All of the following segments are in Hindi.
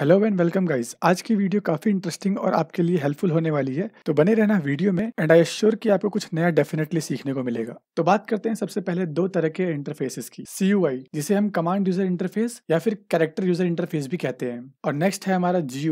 हेलो एंड वेलकम गाइस आज की वीडियो काफी इंटरेस्टिंग और आपके लिए हेल्पफुल होने वाली है तो बने रहना वीडियो में एंड आई श्योर कि आपको कुछ नया डेफिनेटली सीखने को मिलेगा तो बात करते हैं सबसे पहले दो तरह के इंटरफेसेस की सी जिसे हम कमांड यूजर इंटरफेस या फिर कैरेक्टर यूजर इंटरफेस भी कहते हैं और नेक्स्ट है हमारा जी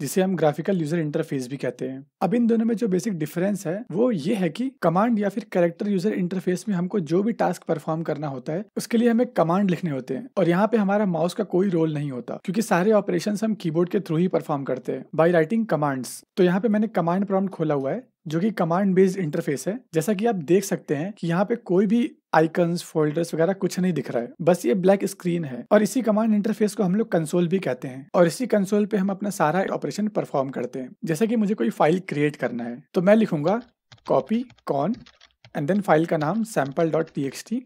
जिसे हम ग्राफिकल यूजर इंटरफेस भी कहते हैं अब इन दोनों में जो बेसिक डिफरेंस है वो ये है कि कमांड या फिर कैरेक्टर यूजर इंटरफेस में हमको जो भी टास्क परफॉर्म करना होता है उसके लिए हमें कमांड लिखने होते हैं और यहाँ पे हमारा माउस का कोई रोल नहीं होता क्योंकि सारे ऑपरेशन हम कीबोर्ड के थ्रू ही परफॉर्म करते हैं बाई राइटिंग कमांड्स तो यहाँ पे मैंने कमांड प्रॉम्प्ट खोला हुआ है जो कि कमांड बेस्ड इंटरफेस है जैसा कि आप देख सकते हैं कि यहाँ पे कोई भी आइकन्स फोल्डर्स वगैरह कुछ नहीं दिख रहा है बस ये ब्लैक स्क्रीन है और इसी कमांड इंटरफेस को हम लोग कंसोल भी कहते हैं और इसी कंसोल पे हम अपना सारा ऑपरेशन परफॉर्म करते हैं जैसे कि मुझे कोई फाइल क्रिएट करना है तो मैं लिखूंगा copy con and then file का नाम sample dot T X T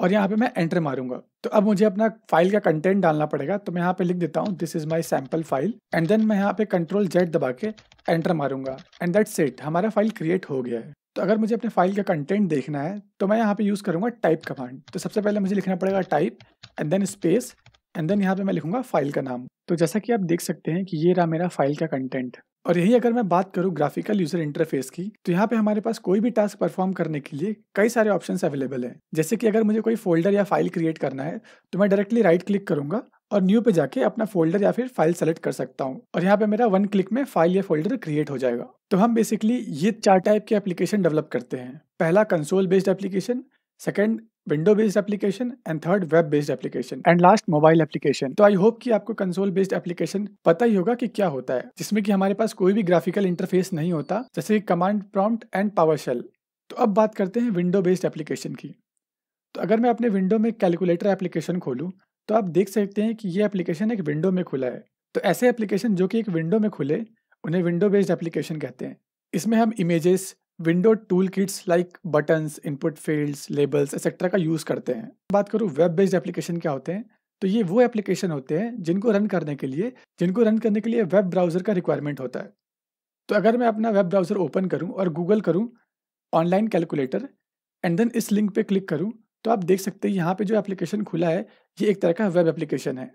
और यहाँ पे मैं एंटर मारूंगा तो अब मुझे अपना फाइल का कंटेंट डालना पड़ेगा तो मैं यहाँ पे लिख देता हूँ this is my sample file and then मैं यहाँ पे कंट्रोल जेड दबा के एंटर मारूंगा एंड दैट्स इट हमारा फाइल क्रिएट हो गया है तो अगर मुझे अपने फाइल का कंटेंट देखना है तो मैं यहाँ पे यूज़ करूँगा टाइप कमांड तो सबसे पहले मुझे लिखना पड़ेगा type and then space and then यहाँ पे मैं लिखूंगा फाइल का नाम तो जैसा कि आप देख सकते हैं कि ये रहा मेरा फाइल का कंटेंट और यही अगर मैं बात करूँ ग्राफिकल यूजर इंटरफेस की तो यहाँ पे हमारे पास कोई भी टास्क परफॉर्म करने के लिए कई सारे ऑप्शन अवेलेबल हैं जैसे कि अगर मुझे कोई फोल्डर या फाइल क्रिएट करना है तो मैं डायरेक्टली राइट क्लिक करूंगा और न्यू पे जाके अपना फोल्डर या फिर फाइल सेलेक्ट कर सकता हूँ और यहाँ पे मेरा वन क्लिक में फाइल या फोल्डर क्रिएट हो जाएगा तो हम बेसिकली ये चार टाइप के एप्लीकेशन डेवलप करते हैं पहला console based application second window based application and third web based application and last mobile application तो आई होप कि आपको कंसोल बेस्ड एप्लीकेशन पता ही होगा कि क्या होता है जिसमें कि हमारे पास कोई भी ग्राफिकल इंटरफेस नहीं होता जैसे कि command prompt and PowerShell तो अब बात करते हैं विंडो बेस्ड एप्लीकेशन की तो अगर मैं अपने विंडो में कैलकुलेटर एप्लीकेशन खोलूँ तो आप देख सकते हैं कि ये एप्लीकेशन एक विंडो में खुला है तो ऐसे एप्लीकेशन जो कि एक विंडो में खुले उन्हें विंडो बेस्ड एप्लीकेशन कहते हैं इसमें हम images window toolkits like buttons input fields labels etcetera का यूज़ करते हैं बात करूँ वेब बेस्ड एप्लीकेशन क्या होते हैं तो ये वो एप्लीकेशन होते हैं जिनको रन करने के लिए जिनको रन करने के लिए वेब ब्राउज़र का रिक्वायरमेंट होता है तो अगर मैं अपना वेब ब्राउज़र ओपन करूँ और गूगल करूँ ऑनलाइन कैलकुलेटर एंड देन इस लिंक पे क्लिक करूँ तो आप देख सकते हैं यहाँ पे जो एप्लीकेशन खुला है ये एक तरह का वेब एप्लीकेशन है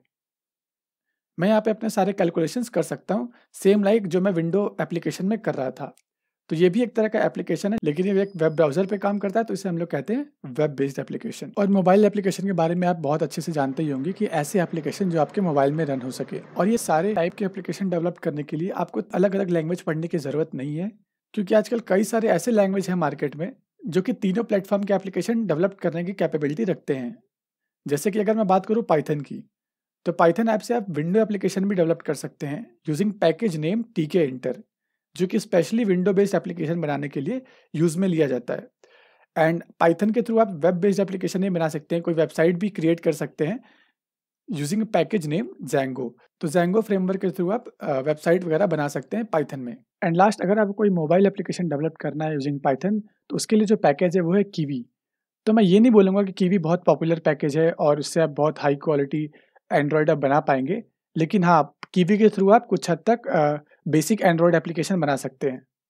मैं यहाँ पे अपने सारे कैलकुलेशंस कर सकता हूँ सेम लाइक जो मैं विंडो एप्लीकेशन में कर रहा था तो ये भी एक तरह का एप्लीकेशन है लेकिन ये एक वेब ब्राउजर पे काम करता है तो इसे हम लोग कहते हैं वेब बेस्ड एप्लीकेशन और मोबाइल एप्लीकेशन के बारे में आप बहुत अच्छे से जानते ही होंगे कि ऐसे एप्लीकेशन जो आपके मोबाइल में रन हो सके और ये सारे टाइप के एप्लीकेशन डेवलप करने के लिए आपको अलग अलग लैंग्वेज पढ़ने की जरूरत नहीं है क्योंकि आजकल कई सारे ऐसे लैंग्वेज हैं मार्केट में जो कि तीनों प्लेटफॉर्म के एप्लीकेशन डेवलप करने की कैपेबिलिटी रखते हैं जैसे कि अगर मैं बात करूँ पाइथन की तो पाइथन ऐप से आप विंडो एप्लीकेशन भी डेवलप कर सकते हैं using package name Tkinter जो कि स्पेशली विंडो बेस्ड एप्लीकेशन बनाने के लिए यूज़ में लिया जाता है एंड पाइथन के थ्रू आप वेब बेस्ड एप्लीकेशन भी बना सकते हैं कोई वेबसाइट भी क्रिएट कर सकते हैं यूजिंग पैकेज नेम जेंगो तो जेंगो फ्रेमवर्क के थ्रू आप वेबसाइट uh, वगैरह बना सकते हैं पाइथन में एंड लास्ट अगर आपको कोई मोबाइल एप्लीकेशन डेवलप करना है यूजिंग पाइथन तो उसके लिए जो पैकेज है वो है कीवी तो मैं ये नहीं बोलूँगा कि कीवी बहुत पॉपुलर पैकेज है और उससे आप बहुत हाई क्वालिटी एंड्रॉयड आप बना पाएंगे लेकिन हाँ कीवी के थ्रू आप कुछ हद तक बेसिक एंड्रॉयड एप्लीकेशन बना सकते हैं